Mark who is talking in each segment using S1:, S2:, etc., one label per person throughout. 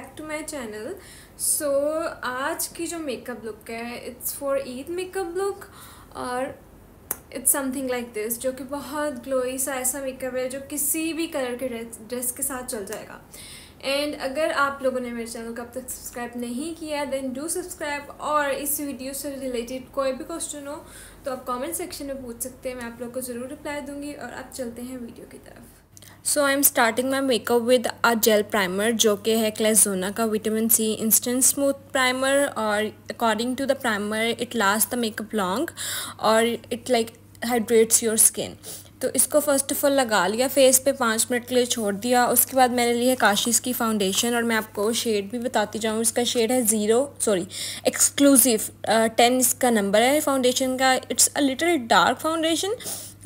S1: back to my channel so आज की जो मेकअप लुक है it's for Eid makeup look और इट्स समथिंग लाइक दिस जो कि बहुत ग्लोई सा ऐसा मेकअप है जो किसी भी कलर के ड्रेस ड्रेस के साथ चल जाएगा एंड अगर आप लोगों ने मेरे चैनल को अब तक सब्सक्राइब नहीं किया देन डू सब्सक्राइब और इस वीडियो से रिलेटेड कोई भी क्वेश्चन हो तो आप कमेंट सेक्शन में पूछ सकते हैं मैं आप लोग को ज़रूर रिप्लाई दूंगी और अब चलते हैं वीडियो की तरफ so I am starting my makeup with a gel primer जो कि है क्लेजोना का vitamin C instant smooth primer और according to the primer it last the makeup long और it like hydrates your skin तो इसको फ़र्स्ट ऑफ़ ऑल लगा लिया फेस पे पाँच मिनट के लिए छोड़ दिया उसके बाद मैंने ली है काशिश की फाउंडेशन और मैं आपको शेड भी बताती जाऊँ इसका शेड है ज़ीरो सॉरी एक्सक्लूसिव टेन इसका नंबर है फाउंडेशन का it's a little dark foundation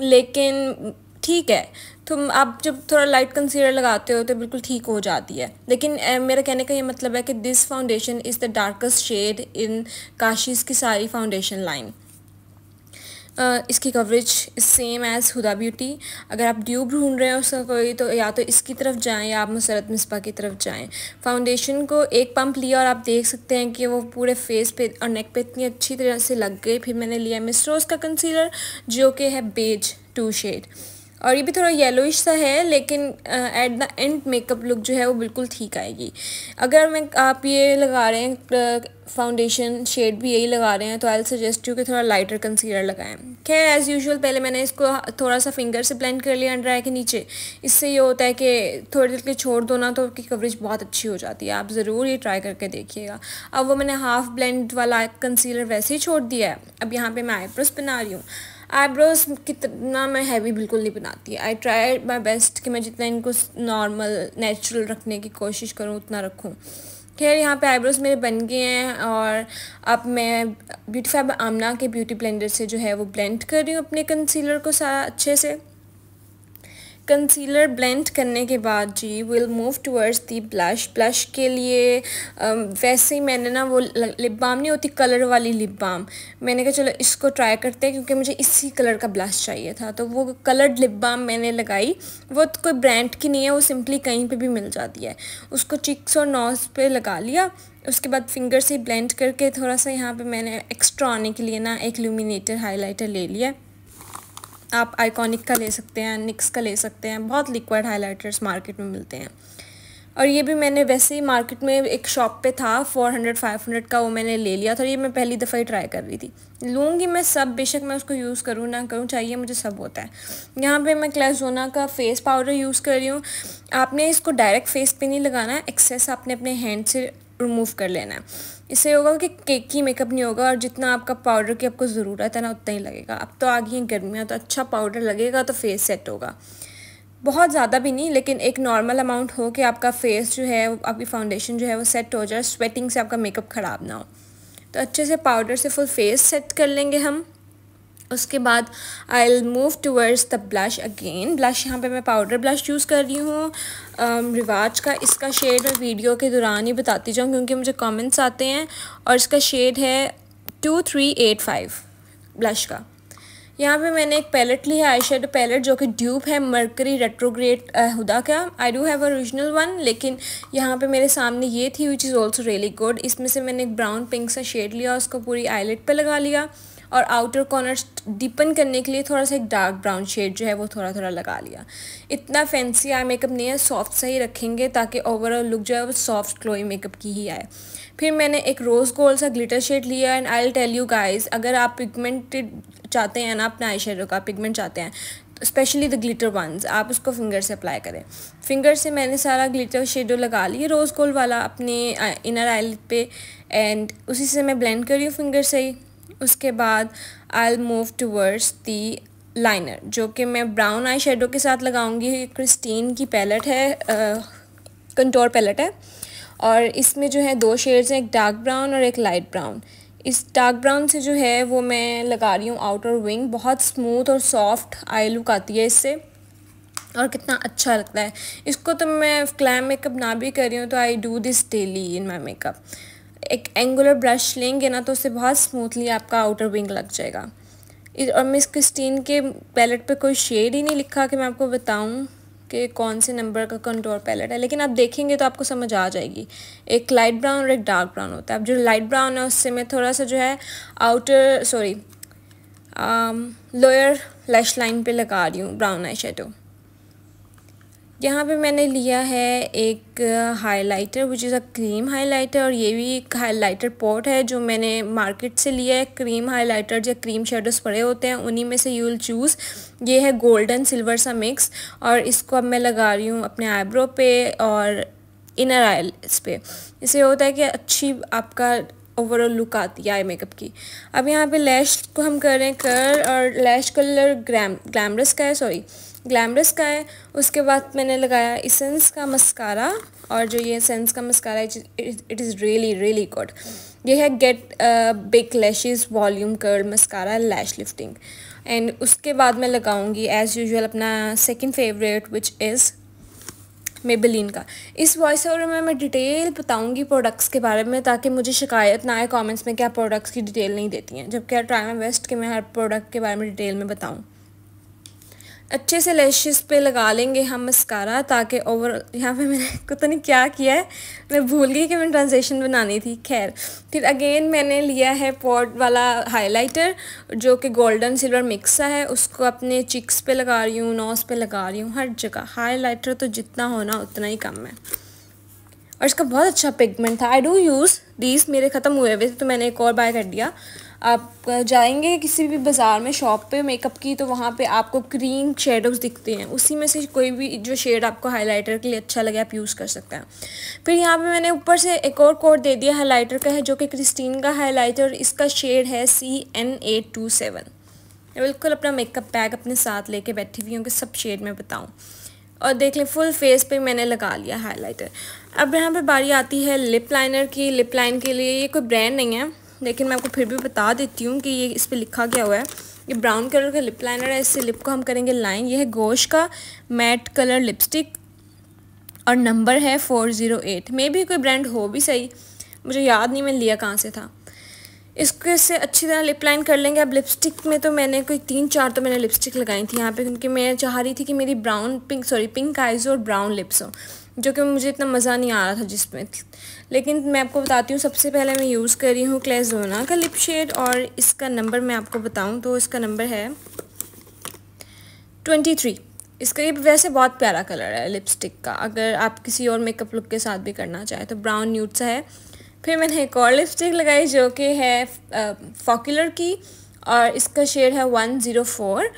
S1: लेकिन ठीक है तुम आप जब थोड़ा लाइट कंसीलर लगाते हो तो बिल्कुल ठीक हो जाती है लेकिन ए, मेरा कहने का ये मतलब है कि this foundation is the darkest shade in Kashee's की सारी फाउंडेशन लाइन Uh, इसकी coverage same as Huda beauty अगर आप ड्यूब ढूंढ रहे हो उसका कोई तो या तो इसकी तरफ जाएं या आप मुसरत मिसबा की तरफ जाएं फाउंडेशन को एक पंप लिया और आप देख सकते हैं कि वो पूरे फेस पे और नेक पे इतनी अच्छी तरह से लग गई फिर मैंने लिया मिसरोज़ का कंसीलर जो कि है बेज टू शेड और ये भी थोड़ा येलोइश सा है लेकिन at the end makeup look जो है वो बिल्कुल ठीक आएगी अगर मैं आप ये लगा रहे हैं फाउंडेशन शेड भी यही लगा रहे हैं तो आई सजेस्ट यू कि थोड़ा लाइटर कंसीलर लगाएं खैर एज़ यूजुअल पहले मैंने इसको थोड़ा सा फिंगर से ब्लेंड कर लिया अंडर आई के नीचे इससे ये होता है कि थोड़ी देर के छोड़ दो ना तो उसकी कवरेज बहुत अच्छी हो जाती है आप ज़रूर ये ट्राई करके देखिएगा अब वो मैंने हाफ ब्लेंड वाला कंसीलर वैसे ही छोड़ दिया है अब यहाँ पर मैं आईब्रोस बना रही हूँ आईब्रोज कितना मैं हैवी बिल्कुल नहीं बनाती आई ट्राई माई बेस्ट कि मैं जितना इनको नॉर्मल नेचुरल रखने की कोशिश करूँ उतना रखूँ खैर यहाँ पे आईब्रोज मेरे बन गए हैं और अब मैं ब्यूटीफाइब आमना के ब्यूटी ब्लेंडर से जो है वो ब्लेंड कर रही हूँ अपने कंसीलर को सारा अच्छे से कंसीलर ब्लेंड करने के बाद we will move towards the blush blush के लिए um, वैसे ही मैंने ना वो लिप बाम नहीं होती कलर वाली लिप बाम मैंने कहा चलो इसको ट्राई करते हैं क्योंकि मुझे इसी कलर का ब्लश चाहिए था तो वो कलर्ड लिप बाम मैंने लगाई वो तो कोई ब्रांड की नहीं है वो सिंपली कहीं पे भी मिल जाती है उसको चिक्स और नॉस पे लगा लिया उसके बाद फिंगर से ब्लेंड करके थोड़ा सा यहाँ पर मैंने एक्स्ट्रा आने के लिए ना एक ल्यूमिनेटर हाईलाइटर ले लिया आप आइकॉनिक का ले सकते हैं निक्स का ले सकते हैं बहुत लिक्विड हाइलाइटर्स मार्केट में मिलते हैं और ये भी मैंने वैसे ही मार्केट में एक शॉप पे था फोर हंड्रेड फाइव हंड्रेड का वो मैंने ले लिया था और ये मैं पहली दफ़ा ही ट्राई कर रही थी लूँगी मैं सब बेशक मैं उसको यूज़ करूँ ना करूँ चाहिए मुझे सब होता है यहाँ पे मैं क्लासोना का फेस पाउडर यूज़ कर रही हूँ आपने इसको डायरेक्ट फेस पे नहीं लगाना है एक्सेस आपने अपने हैंड से रिमूव कर लेना है इससे होगा कि केक ही मेकअप नहीं होगा और जितना आपका पाउडर की आपको ज़रूरत है ना उतना ही लगेगा अब तो आ गई है गर्मियाँ तो अच्छा पाउडर लगेगा तो फेस सेट होगा बहुत ज़्यादा भी नहीं लेकिन एक नॉर्मल अमाउंट हो कि आपका फेस जो है आपकी फाउंडेशन जो है वो सेट हो जाए स्वेटिंग से आपका मेकअप ख़राब ना हो तो अच्छे से पाउडर से फुल फेस सेट कर लेंगे हम उसके बाद I will move towards the blush again blush यहाँ पे मैं पाउडर ब्लश यूज़ कर रही हूँ um, रिवाज का इसका शेड मैं वीडियो के दौरान ही बताती जाऊँ क्योंकि मुझे कमेंट्स आते हैं और इसका शेड है two three eight five blush का यहाँ पे मैंने एक पैलेट ली है आई शेड पैलेट जो कि ड्यूब है मर्करी रेट्रोग्रेड हुदा का I do have original one लेकिन यहाँ पे मेरे सामने ये थी which is also really good इसमें से मैंने एक ब्राउन पिंक सा शेड लिया उसको पूरी आईलेट पे लगा लिया और आउटर कॉर्नर्स डीपन करने के लिए थोड़ा सा एक डार्क ब्राउन शेड जो है वो थोड़ा थोड़ा लगा लिया इतना फैंसी आई मेकअप नहीं है सॉफ्ट सा ही रखेंगे ताकि ओवरऑल लुक जो है वो सॉफ्ट क्लोई मेकअप की ही आए फिर मैंने एक रोज़ गोल्ड सा ग्लिटर शेड लिया and I tell you guys अगर आप पिगमेंटेड चाहते हैं ना अपने आई का पिगमेंट चाहते हैं स्पेशली द ग्लिटर वंस आप उसको फिंगर से अप्लाई करें फिंगर से मैंने सारा ग्लिटर शेडो लगा लिया रोज़ गोल्ड वाला अपने इनर आइल पे एंड उसी से मैं ब्लेंड कर रही हूँ फिंगर से ही उसके बाद I move towards the liner जो कि मैं ब्राउन आई शेडो के साथ लगाऊंगी क्रिस्टीन की पैलेट है कंटोर पैलेट है और इसमें जो है दो शेड्स हैं एक डार्क ब्राउन और एक लाइट ब्राउन इस डार्क ब्राउन से जो है वो मैं लगा रही हूँ आउटर विंग बहुत स्मूथ और सॉफ्ट आई लुक आती है इससे और कितना अच्छा लगता है इसको तो मैं क्लैम मेकअप ना भी कर रही हूँ तो I do this daily in my makeup एक एंगुलर ब्रश लेंगे ना तो उससे बहुत स्मूथली आपका आउटर विंग लग जाएगा और मिस क्रिस्टीन के पैलेट पे कोई शेड ही नहीं लिखा कि मैं आपको बताऊं कि कौन से नंबर का कंटोर पैलेट है लेकिन आप देखेंगे तो आपको समझ आ जाएगी एक लाइट ब्राउन और एक डार्क ब्राउन होता है अब जो लाइट ब्राउन है उससे मैं थोड़ा सा जो है outer sorry lower lash line पर लगा रही हूँ ब्राउन आई शेडो यहाँ पे मैंने लिया है एक highlighter which is a cream highlighter और ये भी एक हाइलाइटर पॉट है जो मैंने मार्केट से लिया है क्रीम हाइलाइटर या क्रीम शेडोज़ पड़े होते हैं उन्हीं में से यू विल चूज़ ये है गोल्डन सिल्वर सा मिक्स और इसको अब मैं लगा रही हूँ अपने आईब्रो पे और इनर इस पे इससे होता है कि अच्छी आपका ओवरऑल लुक आती है आई मेकअप की अब यहाँ पे लैश को हम कर रहे हैं कर और लैश कलर ग्रैम ग्लैमरस का है सॉरी ग्लैमरस का है उसके बाद मैंने लगाया इसेंस का मस्कारा और जो ये सेंस का mascara it is really really good ये है get big lashes volume curl mascara lash lifting and उसके बाद मैं लगाऊंगी एज़ यूजुअल अपना second favourite which is Maybelline का इस वॉइस ओवर में मैं डिटेल बताऊंगी प्रोडक्ट्स के बारे में ताकि मुझे शिकायत ना आए कमेंट्स में क्या प्रोडक्ट्स की डिटेल नहीं देती हैं जबकि ट्राई माई वेस्ट के मैं हर प्रोडक्ट के बारे में डिटेल में बताऊँ अच्छे से लैशेस पे लगा लेंगे हम मस्कारा ताकि ओवर यहाँ पे मैंने कुत्ता नहीं क्या किया है मैं भूल गई कि मैंने ट्रांजेक्शन बनानी थी खैर फिर अगेन मैंने लिया है पॉट वाला हाइलाइटर जो कि गोल्डन सिल्वर मिक्सा है उसको अपने चिक्स पे लगा रही हूँ नोस पे लगा रही हूँ हर जगह हाइलाइटर तो जितना होना उतना ही कम है और इसका बहुत अच्छा पिगमेंट था आई डू यूज़ दीज मेरे ख़त्म हुए हुए थे तो मैंने एक और बाय कर दिया आप जाएंगे किसी भी बाज़ार में शॉप पे मेकअप की तो वहाँ पे आपको क्रीम शेडोज़ दिखते हैं उसी में से कोई भी जो शेड आपको हाइलाइटर के लिए अच्छा लगे आप यूज़ कर सकते हैं फिर यहाँ पे मैंने ऊपर से एक और कोड दे दिया हाइलाइटर का है जो कि क्रिस्टीन का हाईलाइटर इसका शेड है C N eight two seven मैं बिल्कुल अपना मेकअप बैग अपने साथ लेके बैठी हुई हूँ कि सब शेड में बताऊँ और देख लें फुल फेस पे मैंने लगा लिया हाइलाइटर अब यहाँ पे बारी आती है लिप लाइनर की लिप लाइन के लिए ये कोई ब्रांड नहीं है लेकिन मैं आपको फिर भी बता देती हूँ कि ये इस पर लिखा गया हुआ है ये ब्राउन कलर का लिप लाइनर है इससे लिप को हम करेंगे लाइन ये है गोश का मैट कलर लिपस्टिक और नंबर है फ़ोर ज़ीरो एट मे भी कोई ब्रांड हो भी सही मुझे याद नहीं मैं लिया कहाँ से था इसको इससे अच्छी तरह लिप लाइन कर लेंगे अब लिपस्टिक में तो मैंने कोई तीन चार तो मैंने लिपस्टिक लगाई थी यहाँ पे क्योंकि मैं चाह रही थी कि मेरी brown pink sorry pink eyes और ब्राउन लिप्स हो जो कि मुझे इतना मज़ा नहीं आ रहा था जिसमें लेकिन मैं आपको बताती हूँ सबसे पहले मैं यूज़ कर रही हूँ क्लेजोना का लिप शेड और इसका नंबर मैं आपको बताऊँ तो इसका नंबर है ट्वेंटी थ्री इसका ये वैसे बहुत प्यारा कलर है लिपस्टिक का अगर आप किसी और मेकअप लुक के साथ भी करना चाहें तो ब्राउन न्यूट सा है फिर मैंने एक और लिपस्टिक लगाई जो कि है फॉकुलर की और इसका शेड है वन ज़ीरो फोर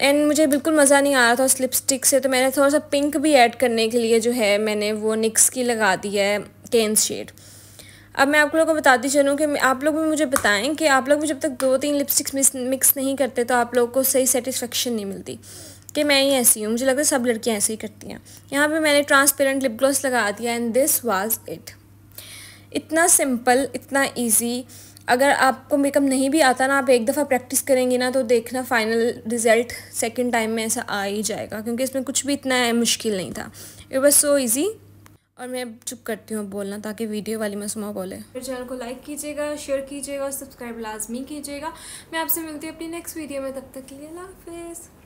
S1: एंड मुझे बिल्कुल मज़ा नहीं आ रहा था उस लिपस्टिक से तो मैंने थोड़ा सा पिंक भी ऐड करने के लिए जो है मैंने वो निक्स की लगा दी है केन्स शेड अब मैं आप लोगों को बताती चलूँ कि आप लोग भी मुझे बताएं कि आप लोग भी जब तक दो तीन लिपस्टिक्स मिक्स नहीं करते तो आप लोगों को सही सेटिस्फेक्शन नहीं मिलती कि मैं ही ऐसी हूँ मुझे लगता है सब लड़कियाँ ऐसे ही करती हैं यहाँ पे मैंने ट्रांसपेरेंट लिप ग्लॉस लगा दिया एंड दिस वाज इट इतना सिंपल इतना ईजी अगर आपको मेकअप नहीं भी आता ना आप एक दफ़ा प्रैक्टिस करेंगे ना तो देखना फाइनल रिज़ल्ट सेकेंड टाइम में ऐसा आ ही जाएगा क्योंकि इसमें कुछ भी इतना मुश्किल नहीं था इट वॉज सो ईजी और मैं चुप करती हूँ बोलना ताकि वीडियो वाली सुमा बोले मेरे चैनल को लाइक कीजिएगा शेयर कीजिएगा और सब्सक्राइब लाजमी कीजिएगा मैं आपसे मिलती हूँ अपनी नेक्स्ट वीडियो में तब तक के लिए हाफिज़